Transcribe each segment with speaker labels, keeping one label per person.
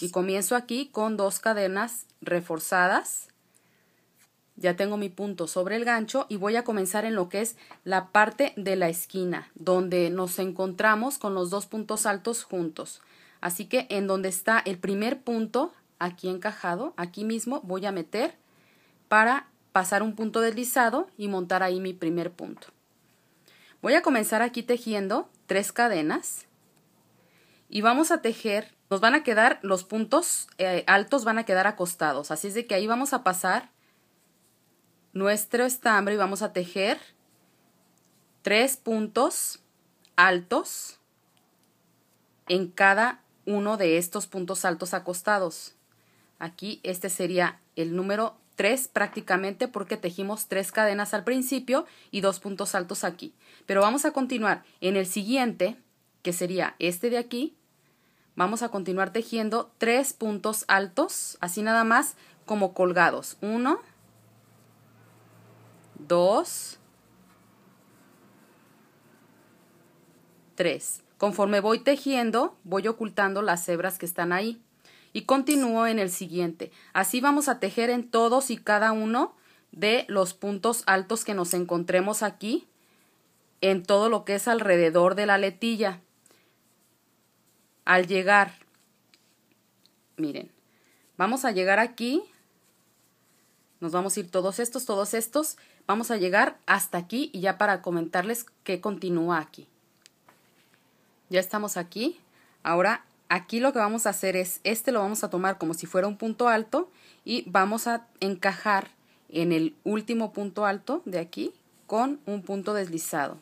Speaker 1: Y comienzo aquí con dos cadenas reforzadas. Ya tengo mi punto sobre el gancho y voy a comenzar en lo que es la parte de la esquina, donde nos encontramos con los dos puntos altos juntos. Así que en donde está el primer punto, aquí encajado, aquí mismo voy a meter para pasar un punto deslizado y montar ahí mi primer punto. Voy a comenzar aquí tejiendo tres cadenas y vamos a tejer, nos van a quedar los puntos eh, altos van a quedar acostados, así es de que ahí vamos a pasar nuestro estambre y vamos a tejer tres puntos altos en cada uno de estos puntos altos acostados. Aquí este sería el número 3 prácticamente porque tejimos tres cadenas al principio y dos puntos altos aquí. Pero vamos a continuar en el siguiente, que sería este de aquí. Vamos a continuar tejiendo tres puntos altos, así nada más como colgados. 1, 2, 3. Conforme voy tejiendo, voy ocultando las hebras que están ahí. Y continúo en el siguiente. Así vamos a tejer en todos y cada uno de los puntos altos que nos encontremos aquí en todo lo que es alrededor de la letilla. Al llegar, miren, vamos a llegar aquí, nos vamos a ir todos estos, todos estos, vamos a llegar hasta aquí y ya para comentarles que continúa aquí. Ya estamos aquí, ahora Aquí lo que vamos a hacer es, este lo vamos a tomar como si fuera un punto alto y vamos a encajar en el último punto alto de aquí con un punto deslizado.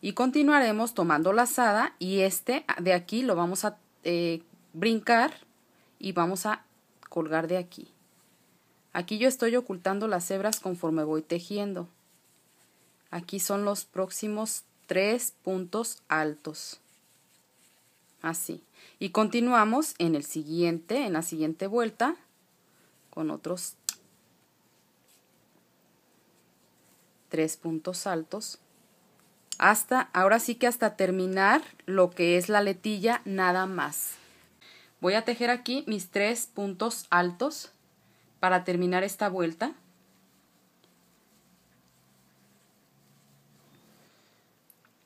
Speaker 1: Y continuaremos tomando la lazada y este de aquí lo vamos a eh, brincar y vamos a colgar de aquí. Aquí yo estoy ocultando las hebras conforme voy tejiendo. Aquí son los próximos tres puntos altos. Así. Y continuamos en el siguiente, en la siguiente vuelta con otros tres puntos altos hasta ahora sí que hasta terminar lo que es la letilla nada más voy a tejer aquí mis tres puntos altos para terminar esta vuelta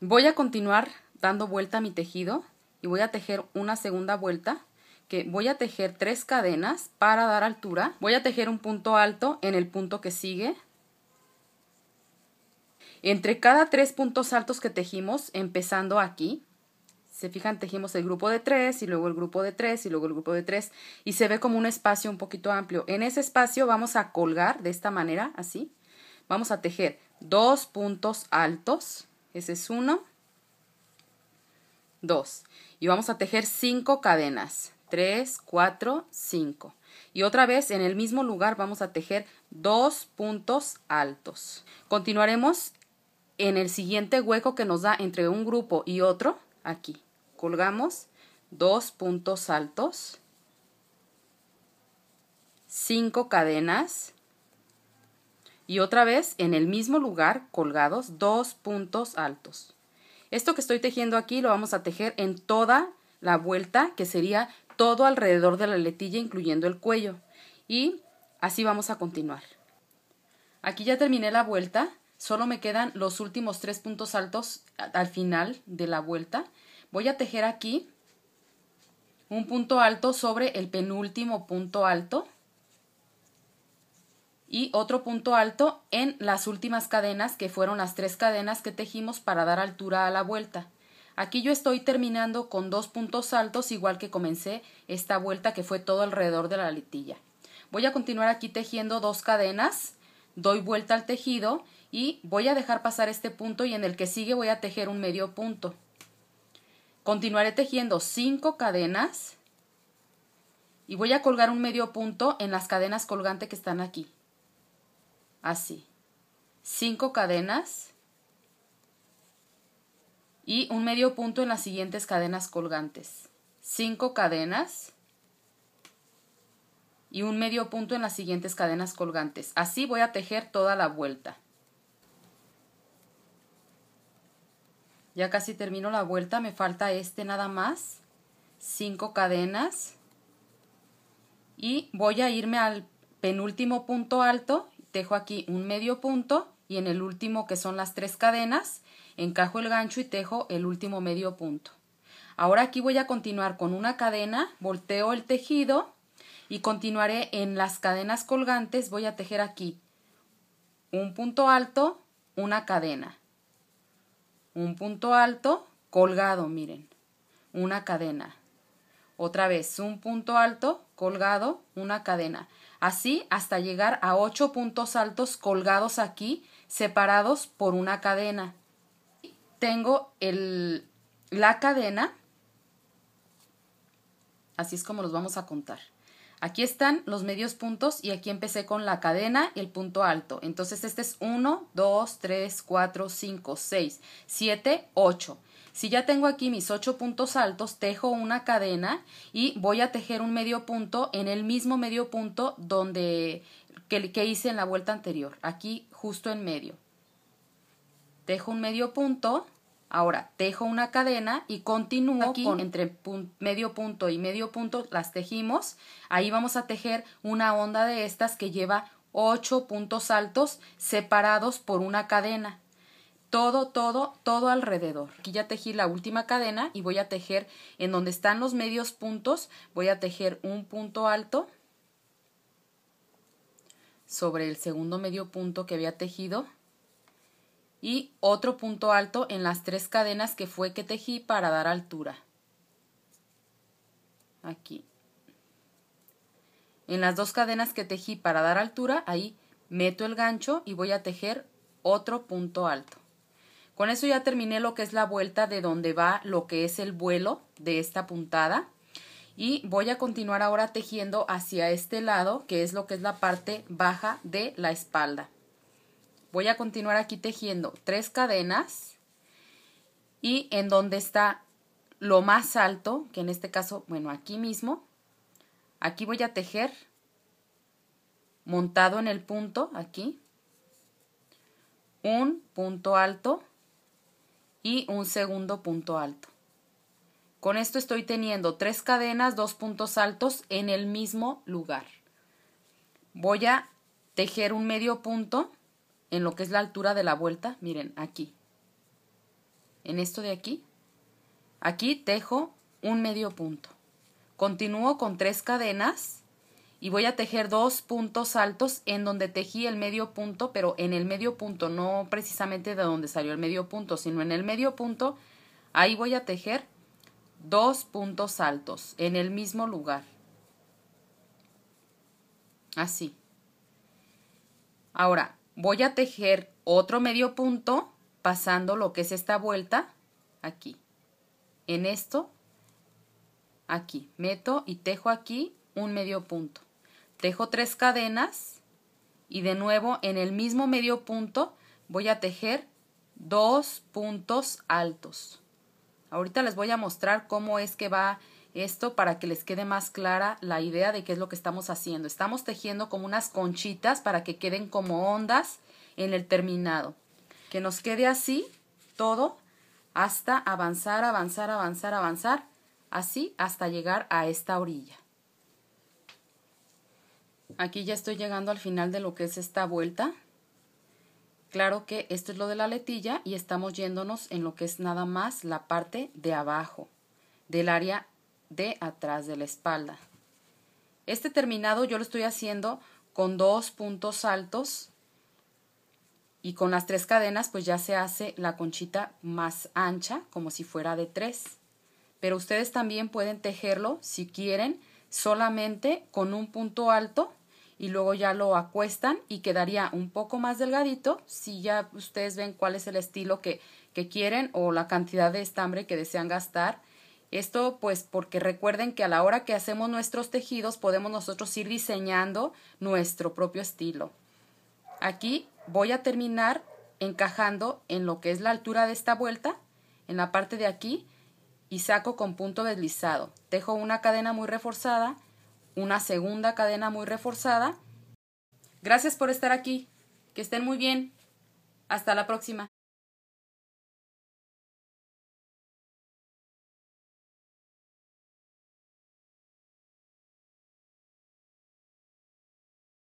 Speaker 1: voy a continuar dando vuelta a mi tejido y voy a tejer una segunda vuelta que voy a tejer tres cadenas para dar altura voy a tejer un punto alto en el punto que sigue entre cada tres puntos altos que tejimos empezando aquí se fijan, tejimos el grupo de tres y luego el grupo de tres y luego el grupo de tres y se ve como un espacio un poquito amplio. En ese espacio vamos a colgar de esta manera, así. Vamos a tejer dos puntos altos, ese es uno 2. Y vamos a tejer 5 cadenas. 3, 4, 5. Y otra vez en el mismo lugar vamos a tejer dos puntos altos. Continuaremos en el siguiente hueco que nos da entre un grupo y otro. Aquí colgamos dos puntos altos, cinco cadenas y otra vez en el mismo lugar colgados dos puntos altos. Esto que estoy tejiendo aquí lo vamos a tejer en toda la vuelta, que sería todo alrededor de la letilla, incluyendo el cuello. Y así vamos a continuar. Aquí ya terminé la vuelta, solo me quedan los últimos tres puntos altos al final de la vuelta. Voy a tejer aquí un punto alto sobre el penúltimo punto alto y otro punto alto en las últimas cadenas, que fueron las tres cadenas que tejimos para dar altura a la vuelta. Aquí yo estoy terminando con dos puntos altos, igual que comencé esta vuelta que fue todo alrededor de la litilla. Voy a continuar aquí tejiendo dos cadenas, doy vuelta al tejido y voy a dejar pasar este punto y en el que sigue voy a tejer un medio punto. Continuaré tejiendo cinco cadenas y voy a colgar un medio punto en las cadenas colgante que están aquí así. Cinco cadenas y un medio punto en las siguientes cadenas colgantes. Cinco cadenas y un medio punto en las siguientes cadenas colgantes. Así voy a tejer toda la vuelta. Ya casi termino la vuelta, me falta este nada más. Cinco cadenas. Y voy a irme al penúltimo punto alto tejo aquí un medio punto y en el último que son las tres cadenas encajo el gancho y tejo el último medio punto. Ahora aquí voy a continuar con una cadena, volteo el tejido y continuaré en las cadenas colgantes, voy a tejer aquí un punto alto, una cadena, un punto alto, colgado, miren, una cadena, otra vez un punto alto, colgado, una cadena así hasta llegar a ocho puntos altos colgados aquí, separados por una cadena. Tengo el, la cadena, así es como los vamos a contar. Aquí están los medios puntos y aquí empecé con la cadena y el punto alto. Entonces este es 1, 2, 3, 4, 5, 6, 7, 8. Si ya tengo aquí mis ocho puntos altos, tejo una cadena y voy a tejer un medio punto en el mismo medio punto donde que, hice en la vuelta anterior, aquí justo en medio. Tejo un medio punto, ahora tejo una cadena y continúo aquí entre medio punto y medio punto las tejimos. Ahí vamos a tejer una onda de estas que lleva ocho puntos altos separados por una cadena todo, todo, todo alrededor. Aquí ya tejí la última cadena y voy a tejer en donde están los medios puntos, voy a tejer un punto alto sobre el segundo medio punto que había tejido y otro punto alto en las tres cadenas que fue que tejí para dar altura. Aquí. En las dos cadenas que tejí para dar altura, ahí meto el gancho y voy a tejer otro punto alto. Con eso ya terminé lo que es la vuelta de donde va lo que es el vuelo de esta puntada. Y voy a continuar ahora tejiendo hacia este lado, que es lo que es la parte baja de la espalda. Voy a continuar aquí tejiendo tres cadenas y en donde está lo más alto, que en este caso, bueno, aquí mismo, aquí voy a tejer montado en el punto, aquí, un punto alto, y un segundo punto alto. Con esto estoy teniendo tres cadenas, dos puntos altos en el mismo lugar. Voy a tejer un medio punto en lo que es la altura de la vuelta, miren, aquí. En esto de aquí, aquí tejo un medio punto. Continúo con tres cadenas y voy a tejer dos puntos altos en donde tejí el medio punto, pero en el medio punto, no precisamente de donde salió el medio punto, sino en el medio punto, ahí voy a tejer dos puntos altos en el mismo lugar. Así. Ahora, voy a tejer otro medio punto pasando lo que es esta vuelta aquí. En esto, aquí. Meto y tejo aquí un medio punto tejo tres cadenas y de nuevo en el mismo medio punto voy a tejer dos puntos altos. Ahorita les voy a mostrar cómo es que va esto para que les quede más clara la idea de qué es lo que estamos haciendo. Estamos tejiendo como unas conchitas para que queden como ondas en el terminado. Que nos quede así todo hasta avanzar, avanzar, avanzar, avanzar, así hasta llegar a esta orilla. Aquí ya estoy llegando al final de lo que es esta vuelta. Claro que esto es lo de la letilla y estamos yéndonos en lo que es nada más la parte de abajo, del área de atrás de la espalda. Este terminado yo lo estoy haciendo con dos puntos altos y con las tres cadenas pues ya se hace la conchita más ancha como si fuera de tres. Pero ustedes también pueden tejerlo si quieren solamente con un punto alto y luego ya lo acuestan y quedaría un poco más delgadito si ya ustedes ven cuál es el estilo que, que quieren o la cantidad de estambre que desean gastar. Esto pues porque recuerden que a la hora que hacemos nuestros tejidos podemos nosotros ir diseñando nuestro propio estilo. Aquí voy a terminar encajando en lo que es la altura de esta vuelta, en la parte de aquí, y saco con punto deslizado. Dejo una cadena muy reforzada una segunda cadena muy reforzada. Gracias por estar aquí. Que estén muy bien. Hasta la próxima.